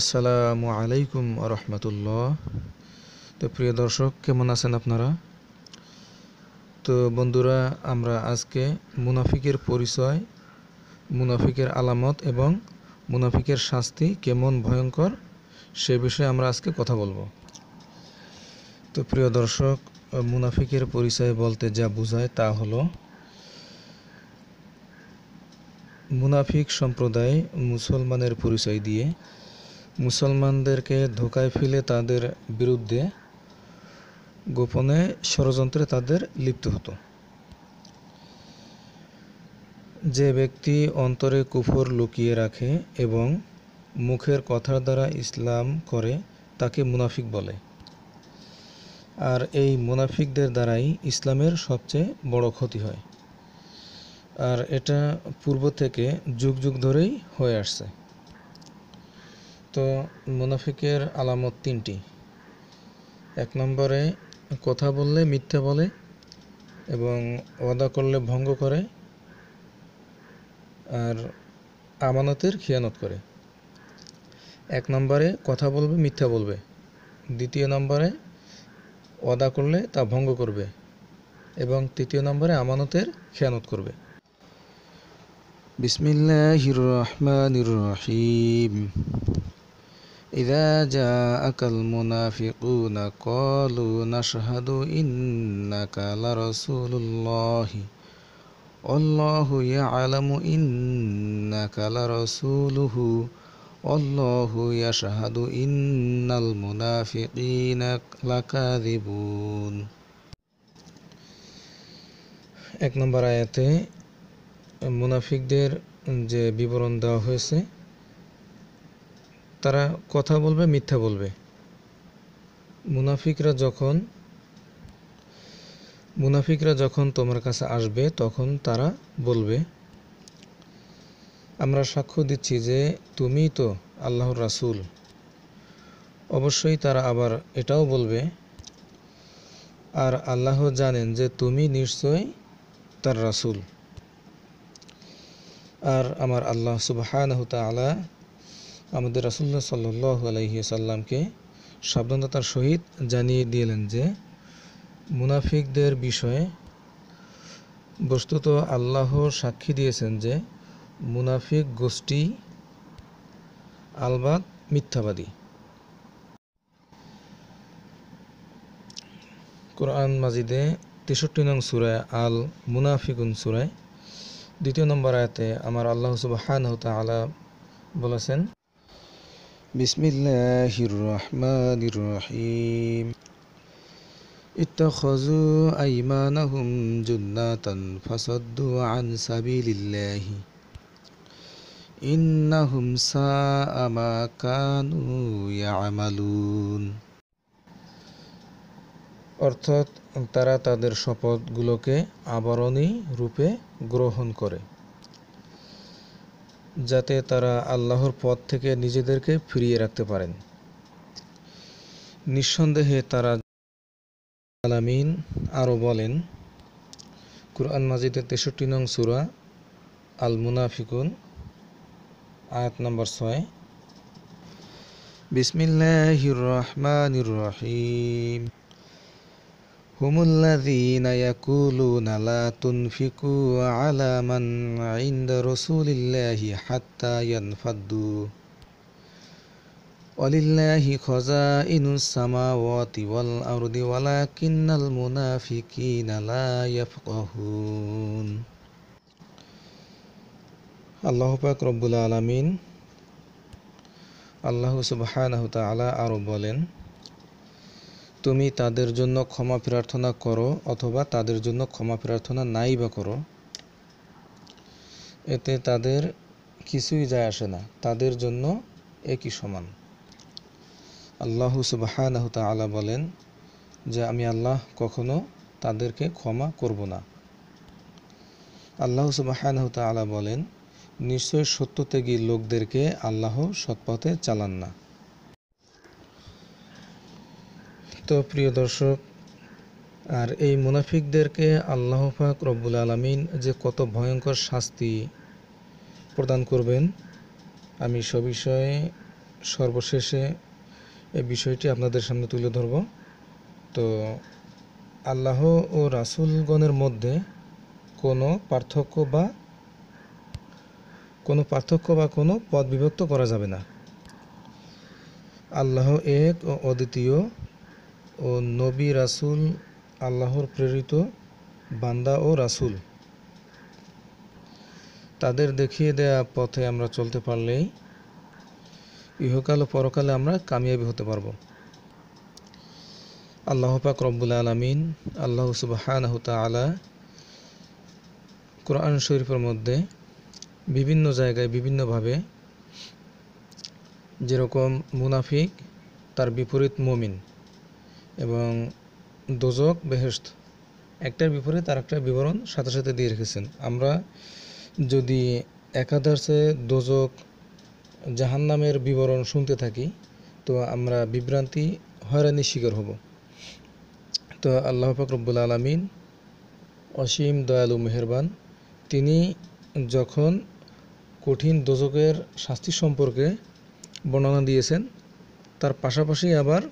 আসসালামু আলাইকুম রহমতুল্লাহ তো প্রিয় দর্শক কেমন আছেন আপনারা তো বন্ধুরা আমরা আজকে মুনাফিকের পরিচয় মুনাফিকের আলামত এবং মুনাফিকের শাস্তি কেমন ভয়ঙ্কর সে বিষয়ে আমরা আজকে কথা বলবো তো প্রিয় দর্শক মুনাফিকের পরিচয় বলতে যা বোঝায় তা হলো মুনাফিক সম্প্রদায় মুসলমানের পরিচয় দিয়ে মুসলমানদেরকে ধোকায় ফেলে তাদের বিরুদ্ধে গোপনে ষড়যন্ত্রে তাদের লিপ্ত হতো যে ব্যক্তি অন্তরে কুফর লুকিয়ে রাখে এবং মুখের কথার দ্বারা ইসলাম করে তাকে মুনাফিক বলে আর এই মুনাফিকদের দ্বারাই ইসলামের সবচেয়ে বড় ক্ষতি হয় আর এটা পূর্ব থেকে যুগ যুগ ধরেই হয়ে আসছে তো মুনাফিকের আলামত তিনটি এক নম্বরে কথা বললে মিথ্যা বলে এবং ওয়াদা করলে ভঙ্গ করে আর আমানতের খিয়ানত করে এক নম্বরে কথা বলবে মিথ্যা বলবে দ্বিতীয় নম্বরে ওয়াদা করলে তা ভঙ্গ করবে এবং তৃতীয় নম্বরে আমানতের খেয়ানত করবে বিসমিল্লাহির রহমানির রহিম إذا جاءك المنافقون قالوا نشهد إنك لرسول الله والله يعلم إنك لرسوله والله يشهد إن المنافقين لكاذبون এক নম্বর আয়াতে মুনাফিকদের যে বিবরণ দেওয়া হয়েছে তারা কথা বলবে মিথ্যা বলবে মুনাফিকরা যখন মুনাফিকরা যখন তোমার কাছে আসবে তখন তারা বলবে আমরা সাক্ষ্য দিচ্ছি যে তুমি তো আল্লাহর রাসুল অবশ্যই তারা আবার এটাও বলবে আর আল্লাহ জানেন যে তুমি নিশ্চয় তার রাসুল আর আমার আল্লাহ সুবাহ আমাদের রাসুল্লাহ সাল্লাহ আলহি সাল্লামকে সাবধানতার সহিত জানিয়ে দিলেন যে মুনাফিকদের বিষয়ে বস্তুত আল্লাহ সাক্ষী দিয়েছেন যে মুনাফিক গোষ্ঠী আলবাদ মিথ্যাবাদী কোরআন মাজিদে তেষট্টি নং সুরায় আল মুনাফিকুন সুরায় দ্বিতীয় নম্বর আয়তে আমার আল্লাহ সুবাহান হতে আলা বলেছেন بسم الله الرحمن الرحيم اتخذوا أيمانهم جنة فصدوا عن سبيل الله إنهم ساء ما كانوا يعملون অর্থাৎ তারা তাদের শপথগুলোকে আবরণী রূপে গ্রহণ করে যাতে তারা আল্লাহর পথ থেকে নিজেদেরকে ফিরিয়ে রাখতে পারেন নিঃসন্দেহে তারা আলামিন আরও বলেন কুরআন মাজিদের তেষট্টি নং সুরা আল মুনাফিকুন আয়াত নম্বর ছয় বিসমিল্লাহির রহমানির রহিম هم الذين يقولون لا تنفقوا على من عند رسول الله حتى ينفضوا ولله خزائن السماوات والأرض ولكن المنافقين لا يفقهون الله পাক রব্বুল الله سبحانه وتعالى আরও বলেন তুমি তাদের জন্য ক্ষমা প্রার্থনা করো অথবা তাদের জন্য ক্ষমা প্রার্থনা নাই বা করো এতে তাদের কিছুই যায় আসে না তাদের জন্য একই সমান আল্লাহ সুবাহানাহ আলা বলেন যে আমি আল্লাহ কখনো তাদেরকে ক্ষমা করব না আল্লাহ সুবাহানাহ আলা বলেন নিশ্চয় সত্যত্যাগী লোকদেরকে আল্লাহ সৎপথে চালান না তো প্রিয় দর্শক আর এই মুনাফিকদেরকে আল্লাহ পাক রব্বুল আলমিন যে কত ভয়ঙ্কর শাস্তি প্রদান করবেন আমি সবিষয়ে সর্বশেষে এই বিষয়টি আপনাদের সামনে তুলে ধরব তো আল্লাহ ও রাসুলগণের মধ্যে কোনো পার্থক্য বা কোনো পার্থক্য বা কোনো পদ বিভক্ত করা যাবে না আল্লাহ এক ও অদ্বিতীয় ও নবী রাসুল আল্লাহর প্রেরিত বান্দা ও রাসুল তাদের দেখিয়ে দেয়া পথে আমরা চলতে পারলেই ইহকাল ও পরকালে আমরা কামিয়াবি হতে পারব আল্লাহ পাক রব্বুল আলমিন আল্লাহ সুবাহানহ আলা কোরআন শরীফের মধ্যে বিভিন্ন জায়গায় বিভিন্নভাবে যেরকম মুনাফিক তার বিপরীত মমিন এবং দোজক বেহেস্ত একটার বিপরীত আর একটা বিবরণ সাথে সাথে দিয়ে রেখেছেন আমরা যদি একাদশে দোজক জাহান্নামের বিবরণ শুনতে থাকি তো আমরা বিভ্রান্তি হয়রানির শিকার হব তো আল্লাহ ফাকরবুল আলমিন অসীম দয়ালু মেহরবান তিনি যখন কঠিন দোজকের শাস্তি সম্পর্কে বর্ণনা দিয়েছেন তার পাশাপাশি আবার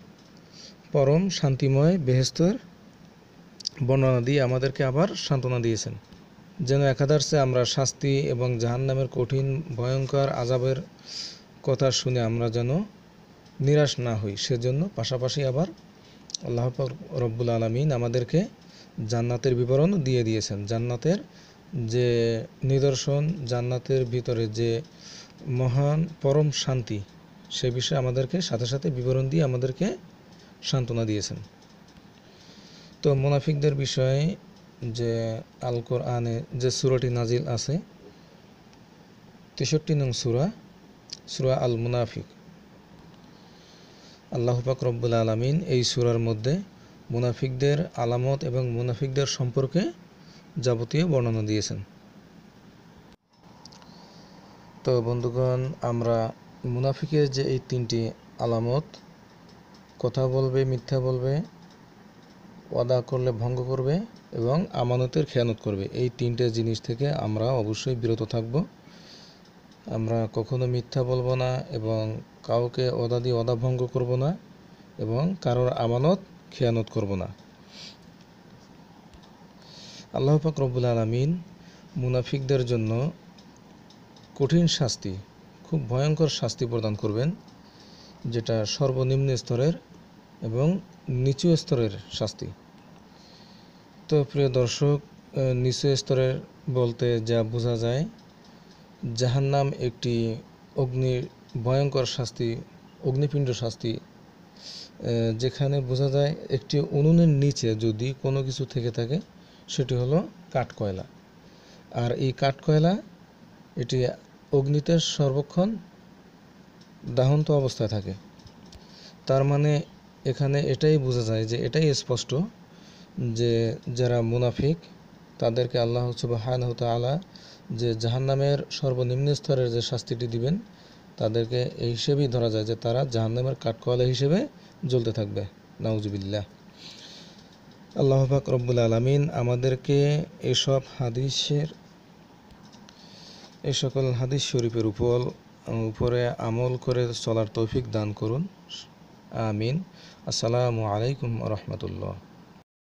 পরম শান্তিময় বেহেস্তর বর্ণনা দিয়ে আমাদেরকে আবার সান্ত্বনা দিয়েছেন যেন একাদর্শে আমরা শাস্তি এবং জাহান্নামের কঠিন ভয়ঙ্কর আজাবের কথা শুনে আমরা যেন নিরাশ না হই সেজন্য পাশাপাশি আবার আল্লাহ রব্বুল আলমিন আমাদেরকে জান্নাতের বিবরণ দিয়ে দিয়েছেন জান্নাতের যে নিদর্শন জান্নাতের ভিতরে যে মহান পরম শান্তি সে বিষয়ে আমাদেরকে সাথে সাথে বিবরণ দিয়ে আমাদেরকে সান্ত্বনা দিয়েছেন তো মুনাফিকদের বিষয়ে যে আল আনে যে সুরাটি নাজিল আছে তেষট্টি নং সুরা সুরা আল মুনাফিক আল্লাহ পাক রব্বুল আলমিন এই সুরার মধ্যে মুনাফিকদের আলামত এবং মুনাফিকদের সম্পর্কে যাবতীয় বর্ণনা দিয়েছেন তো বন্ধুগণ আমরা মুনাফিকের যে এই তিনটি আলামত কথা বলবে মিথ্যা বলবে ওয়াদা করলে ভঙ্গ করবে এবং আমানতের খেয়ানত করবে এই তিনটে জিনিস থেকে আমরা অবশ্যই বিরত থাকব আমরা কখনো মিথ্যা বলবো না এবং কাউকে ওদা দিয়ে ওদা ভঙ্গ করব না এবং কারোর আমানত খেয়ানত করব না আল্লাহ পাক রব্বুল আলমিন মুনাফিকদের জন্য কঠিন শাস্তি খুব ভয়ঙ্কর শাস্তি প্রদান করবেন যেটা সর্বনিম্ন স্তরের এবং নিচু স্তরের শাস্তি তো প্রিয় দর্শক নিচু স্তরের বলতে যা বোঝা যায় নাম একটি অগ্নির ভয়ঙ্কর শাস্তি অগ্নিপিণ্ড শাস্তি যেখানে বোঝা যায় একটি উনুনের নিচে যদি কোনো কিছু থেকে থাকে সেটি হলো কাঠকয়লা আর এই কাঠকয়লা এটি অগ্নিতে সর্বক্ষণ দাহন্ত অবস্থায় থাকে তার মানে এখানে এটাই বোঝা যায় যে এটাই স্পষ্ট যে যারা মুনাফিক তাদেরকে আল্লাহ সুবাহান আলা যে জাহান্নামের সর্বনিম্ন স্তরের যে শাস্তিটি দিবেন তাদেরকে এই হিসেবেই ধরা যায় যে তারা জাহান্নামের কাঠকয়লা হিসেবে জ্বলতে থাকবে নাউজুবিল্লাহ আল্লাহ পাক রব্বুল আলমিন আমাদেরকে এসব হাদিসের এই সকল হাদিস শরীফের উপর উপরে আমল করে চলার তৌফিক দান করুন آمين السلام عليكم ورحمة الله